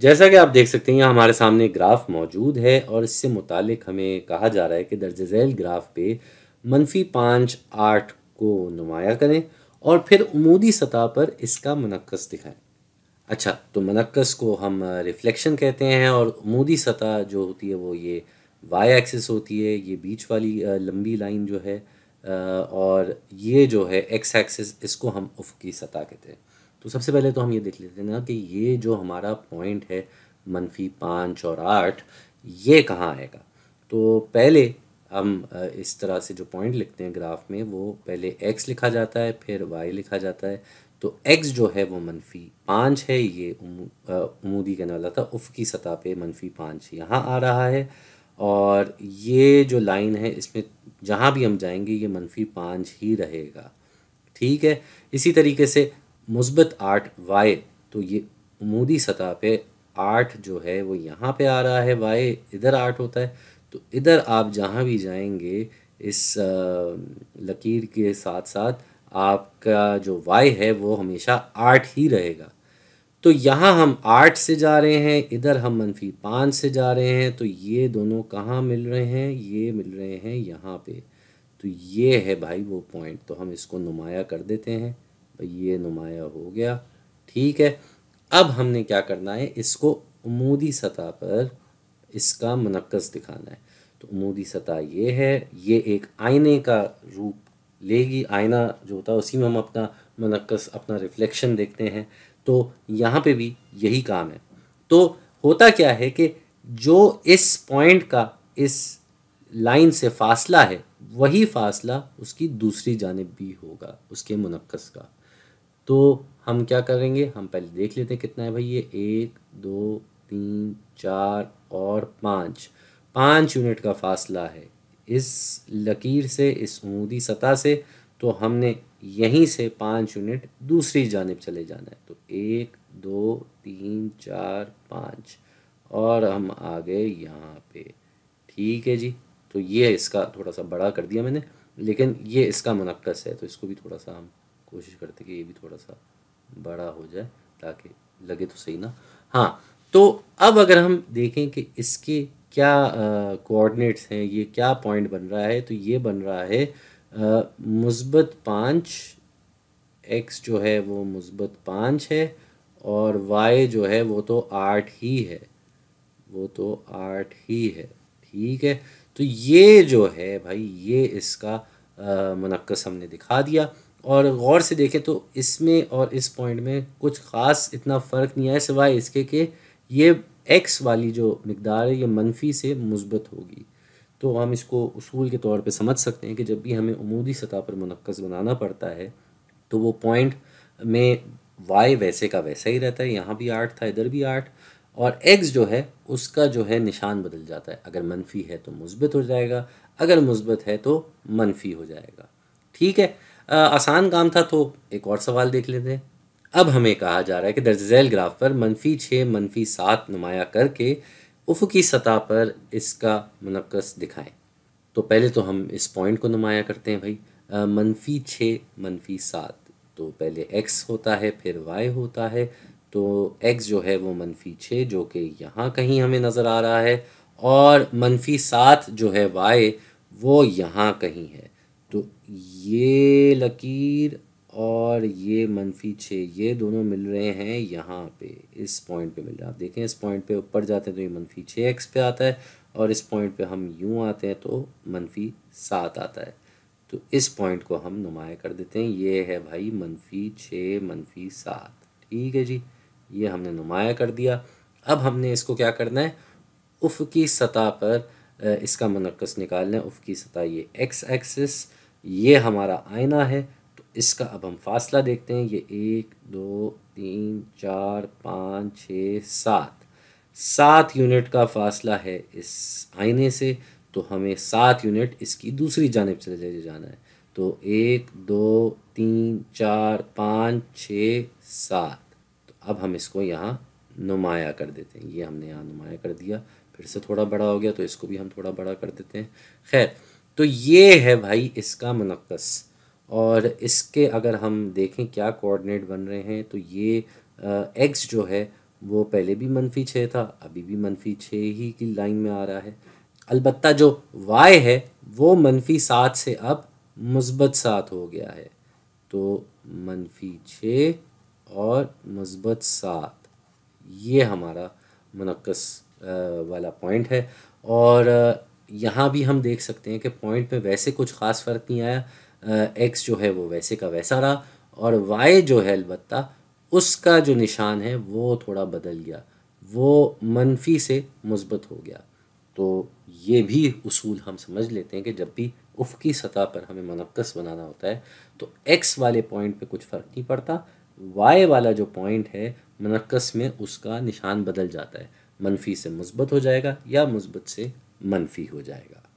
जैसा कि आप देख सकते हैं यहाँ हमारे सामने ग्राफ मौजूद है और इससे मुतालिक हमें कहा जा रहा है कि दर्ज झैल ग्राफ पे मनफी पाँच आठ को नुमाया करें और फिर उमूदी सतह पर इसका मनकस दिखाएं अच्छा तो मनकस को हम रिफ्लेक्शन कहते हैं और उमूदी सतह जो होती है वो ये वाई एक्सिस होती है ये बीच वाली लंबी लाइन जो है और ये जो है एक्स एक्सिस इसको हम उफ की सतह कहते हैं तो सबसे पहले तो हम ये देख लेते हैं ना कि ये जो हमारा पॉइंट है मनफी पाँच और आठ ये कहाँ आएगा तो पहले हम इस तरह से जो पॉइंट लिखते हैं ग्राफ में वो पहले एक्स लिखा जाता है फिर वाई लिखा जाता है तो एक्स जो है वो मनफी पाँच है ये उमूदी कहने वाला था उफ की सतह पे मनफी पाँच यहाँ आ रहा है और ये जो लाइन है इसमें जहाँ भी हम जाएंगे ये मनफी पाँच ही रहेगा ठीक है इसी तरीके से मुस्बत आठ वाई तो ये उमूदी सतह पे आठ जो है वो यहाँ पे आ रहा है वाई इधर आठ होता है तो इधर आप जहाँ भी जाएंगे इस लकीर के साथ साथ आपका जो वाई है वो हमेशा आठ ही रहेगा तो यहाँ हम आठ से जा रहे हैं इधर हम मनफी पाँच से जा रहे हैं तो ये दोनों कहाँ मिल रहे हैं ये मिल रहे हैं यहाँ पे तो ये है भाई वो पॉइंट तो हम इसको नुमाया कर देते हैं ये नुमाया हो गया ठीक है अब हमने क्या करना है इसको उमूदी सतह पर इसका मनकस दिखाना है तो उमूदी सतह ये है ये एक आईने का रूप लेगी आईना जो होता है उसी में हम अपना मनकस अपना रिफ्लेक्शन देखते हैं तो यहाँ पे भी यही काम है तो होता क्या है कि जो इस पॉइंट का इस लाइन से फासला है वही फासला उसकी दूसरी जानब भी होगा उसके मुनक्स का तो हम क्या करेंगे हम पहले देख लेते हैं कितना है भाई ये एक दो तीन चार और पाँच पाँच यूनिट का फासला है इस लकीर से इस उमूदी सतह से तो हमने यहीं से पाँच यूनिट दूसरी जानब चले जाना है तो एक दो तीन चार पाँच और हम आ गए यहाँ पे ठीक है जी तो ये इसका थोड़ा सा बड़ा कर दिया मैंने लेकिन ये इसका मुनक्स है तो इसको भी थोड़ा सा हम कोशिश करते कि ये भी थोड़ा सा बड़ा हो जाए ताकि लगे तो सही ना हाँ तो अब अगर हम देखें कि इसके क्या कोऑर्डिनेट्स हैं ये क्या पॉइंट बन रहा है तो ये बन रहा है मुस्बत पाँच एक्स जो है वो मुस्बत पाँच है और वाई जो है वो तो आठ ही है वो तो आठ ही है ठीक है तो ये जो है भाई ये इसका मुनक़स हमने दिखा दिया और गौर से देखें तो इसमें और इस पॉइंट में कुछ ख़ास इतना फ़र्क नहीं आया सिवाय इसके कि ये एक्स वाली जो मकदार है ये मनफी से मुस्बत होगी तो हम इसको उसूल के तौर पे समझ सकते हैं कि जब भी हमें उमूदी सतह पर मनक़ बनाना पड़ता है तो वो पॉइंट में वाई वैसे का वैसा ही रहता है यहाँ भी आठ था इधर भी आठ और एक्स जो है उसका जो है निशान बदल जाता है अगर मनफी है तो मुस्बत हो जाएगा अगर मुस्बत है तो मनफी हो जाएगा ठीक है आसान काम था तो एक और सवाल देख लेते हैं अब हमें कहा जा रहा है कि दर्जैल ग्राफ पर मनफी छः मनफी सात नुमाया करके की सतह पर इसका मनक़स दिखाएं तो पहले तो हम इस पॉइंट को नुमाया करते हैं भाई मनफी छः मनफी सात तो पहले एक्स होता है फिर वाई होता है तो एक्स जो है वो मनफी छः जो कि यहाँ कहीं हमें नज़र आ रहा है और मनफी सात जो है वाई वो यहाँ कहीं है तो ये लकीर और ये मनफी छः ये दोनों मिल रहे हैं यहाँ पे इस पॉइंट पे मिल रहा है आप देखें इस पॉइंट पे ऊपर जाते हैं तो ये मनफी छः एक्स पे आता है और इस पॉइंट पे हम यूँ आते हैं तो मनफी सात आता है तो इस पॉइंट को हम नुमाया कर देते हैं ये है भाई मनफी छः मनफी सात ठीक है जी ये हमने नुमाया कर दिया अब हमने इसको क्या करना है उफ़ की सतह पर इसका मनकस निकालना है उफ़ की सतह ये एक्स एक्सिस ये हमारा आईना है तो इसका अब हम फासला देखते हैं ये एक दो तीन चार पाँच छ सात सात यूनिट का फासला है इस आईने से तो हमें सात यूनिट इसकी दूसरी जानब से ले जाना है तो एक दो तीन चार पाँच छ सात तो अब हम इसको यहाँ नुमाया कर देते हैं ये हमने यहाँ नुमाया कर दिया फिर से थोड़ा बड़ा हो गया तो इसको भी हम थोड़ा बड़ा कर देते हैं खैर तो ये है भाई इसका मुनक़स और इसके अगर हम देखें क्या कोऑर्डिनेट बन रहे हैं तो ये एक्स जो है वो पहले भी मनफी छः था अभी भी मनफी छः ही की लाइन में आ रहा है अलबत् जो वाई है वो मनफी सात से अब मुसबत सात हो गया है तो मनफी छ और मुसबत सात ये हमारा मुनक़स वाला पॉइंट है और यहाँ भी हम देख सकते हैं कि पॉइंट में वैसे कुछ ख़ास फ़र्क नहीं आया एक्स जो है वो वैसे का वैसा रहा और वाई जो है अलबत् उसका जो निशान है वो थोड़ा बदल गया वो मनफी से मुस्बत हो गया तो ये भी उसूल हम समझ लेते हैं कि जब भी उफकी सतह पर हमें मनक़स बनाना होता है तो एक्स वाले पॉइंट पे कुछ फ़र्क नहीं पड़ता वाई वाला जो पॉइंट है मनक़स में उसका निशान बदल जाता है मनफी से मुस्बत हो जाएगा या मुस्बत से मनफी हो जाएगा